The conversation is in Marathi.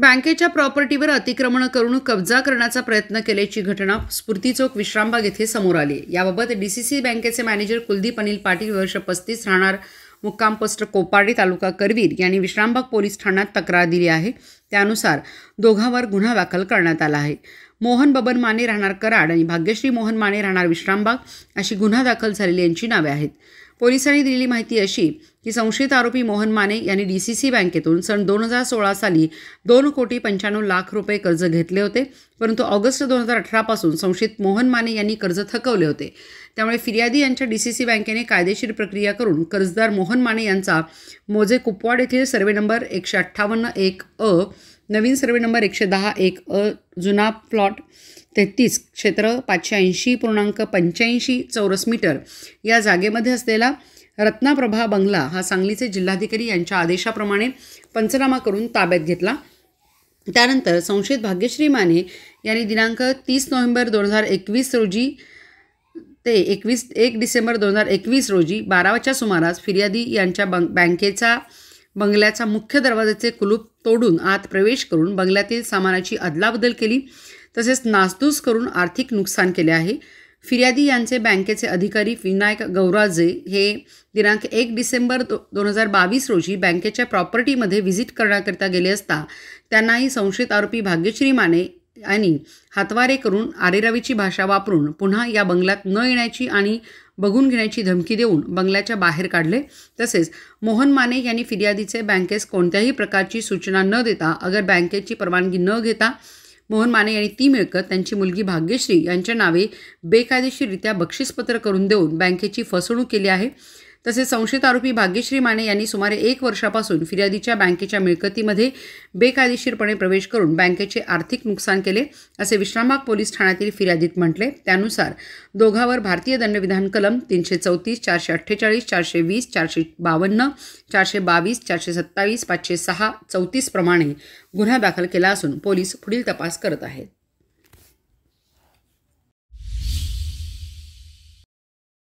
बँकेच्या प्रॉपर्टीवर अतिक्रमण करून कब्जा करण्याचा प्रयत्न केल्याची घटना स्फूर्ती चौक विश्रामबाग येथे समोर आली याबाबत डीसीसी बँकेचे मॅनेजर कुलदीप अनिल पाटील वर्ष पस्तीस राहणार मुक्काम कोपाडी तालुका करवीर यांनी विश्रामबाग पोलीस ठाण्यात तक्रार दिली आहे त्यानुसार दोघांवर गुन्हा दाखल करण्यात आला आहे मोहन बबन माने राहणार कराड आणि भाग्यश्री मोहन माने राहणार विश्रामबाग अशी गुन्हा दाखल झालेली यांची नावे आहेत पोलिसांनी दिलेली माहिती अशी की संशयित आरोपी मोहन माने यांनी डी सी सी बँकेतून सन दोन हजार सोळा साली दोन कोटी पंच्याण्णव लाख रुपये कर्ज घेतले होते परंतु ऑगस्ट दोन हजार अठरापासून संशयित मोहन माने यांनी कर्ज थकवले होते त्यामुळे फिर्यादी यांच्या डी सी सी बँकेने कायदेशीर प्रक्रिया करून कर्जदार मोहन माने यांचा मोजे कुपवाड येथील सर्वे नंबर एकशे अठ्ठावन्न एक अ नवीन सर्वे नंबर एकशे दहा एक अ जुना प्लॉट तेहतीस क्षेत्र पाचशे ऐंशी पूर्णांक पंच्याऐंशी चौरस मीटर या जागेमध्ये असलेला रत्नाप्रभा बंगला हा सांगलीचे जिल्हाधिकारी यांच्या आदेशाप्रमाणे पंचनामा करून ताब्यात घेतला त्यानंतर संशयित भाग्यश्री माने यांनी दिनांक तीस नोव्हेंबर दोन हजार एकवीस रोजी ते एकवीस एक डिसेंबर दोन हजार एकवीस रोजी बारावाच्या सुमारास फिर्यादी यांच्या बं बँकेचा बंगल्याचा मुख्य दरवाजाचे कुलूप तोडून आत प्रवेश करून बंगल्यातील सामानाची अदलाबदल केली तसेच नासधूस करून आर्थिक नुकसान केले आहे फिर्यादी यांचे बँकेचे अधिकारी विनायक गौराजे हे दिनांक एक डिसेंबर दो दोन हजार बावीस रोजी बँकेच्या प्रॉपर्टीमध्ये व्हिजिट करण्याकरिता गेले असता त्यांनाही संशयित आरोपी भाग्यश्री माने यांनी हातवारे करून आरेरावीची भाषा वापरून पुन्हा या बंगल्यात न येण्याची आणि बघून घेण्याची धमकी देऊन बंगल्याच्या बाहेर काढले तसेच मोहन माने यांनी फिर्यादीचे बँकेस कोणत्याही प्रकारची सूचना न देता अगर बँकेची परवानगी न घेता मोहन माने यांनी ती मिळकत त्यांची मुलगी भाग्यश्री यांच्या नावे बेकायदेशीररित्या बक्षीसपत्र करून देऊन बँकेची फसवणूक केली आहे तसेच संशयित आरोपी भाग्यश्री माने यांनी सुमारे एक वर्षापासून फिर्यादीच्या बँकेच्या मिळकतीमध्ये बेकायदेशीरपणे प्रवेश करून बँकेचे आर्थिक नुकसान केले असे विश्रामबाग पोलीस ठाण्यातील फिर्यादीत म्हटले त्यानुसार दोघावर भारतीय दंडविधान कलम तीनशे चौतीस चारशे अठ्ठेचाळीस चारशे वीस चारशे बावन्न चारशे बावीस चारशे सत्तावीस पाचशे सहा चौतीसप्रमाणे प्रमाणे गुन्हा दाखल केला असून पोलीस पुढील तपास करत आहेत